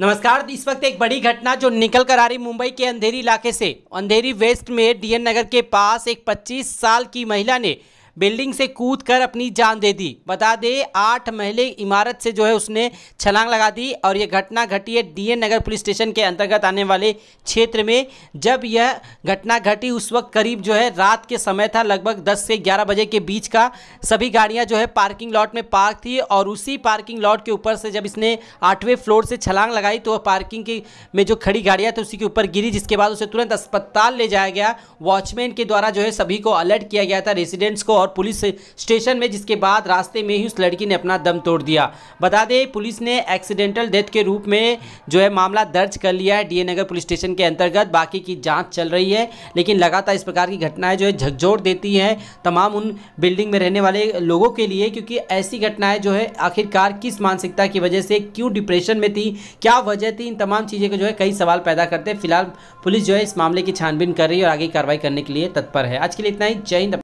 नमस्कार इस वक्त एक बड़ी घटना जो निकल कर आ रही मुंबई के अंधेरी इलाके से अंधेरी वेस्ट में डीएन नगर के पास एक 25 साल की महिला ने बिल्डिंग से कूद कर अपनी जान दे दी बता दे आठ महले इमारत से जो है उसने छलांग लगा दी और यह घटना घटी है डी नगर पुलिस स्टेशन के अंतर्गत आने वाले क्षेत्र में जब यह घटना घटी उस वक्त करीब जो है रात के समय था लगभग दस से ग्यारह बजे के बीच का सभी गाड़ियाँ जो है पार्किंग लॉट में पार्क थी और उसी पार्किंग लॉट के ऊपर से जब इसने आठवें फ्लोर से छलांग लगाई तो पार्किंग की में जो खड़ी गाड़ियाँ थी उसी के ऊपर गिरी जिसके बाद उसे तुरंत अस्पताल ले जाया गया वॉचमैन के द्वारा जो है सभी को अलर्ट किया गया था रेसिडेंट्स को और और पुलिस स्टेशन में जिसके बाद रास्ते में ही उस लड़की ने अपना दम तोड़ दिया बता दें पुलिस ने एक्सीडेंटल डेथ के रूप में जो है मामला दर्ज कर लिया है डी नगर पुलिस स्टेशन के अंतर्गत बाकी की जाँच चल रही है लेकिन लगातार इस प्रकार की घटनाएँ जो है झकझोर देती हैं तमाम उन बिल्डिंग में रहने वाले लोगों के लिए क्योंकि ऐसी घटनाएँ जो है आखिरकार किस मानसिकता की वजह से क्यों डिप्रेशन में थी क्या वजह थी इन तमाम चीज़ें को जो है कई सवाल पैदा करते हैं फिलहाल पुलिस जो है इस मामले की छानबीन कर रही है और आगे कार्रवाई करने के लिए तत्पर है आज के लिए इतना ही जय हिंद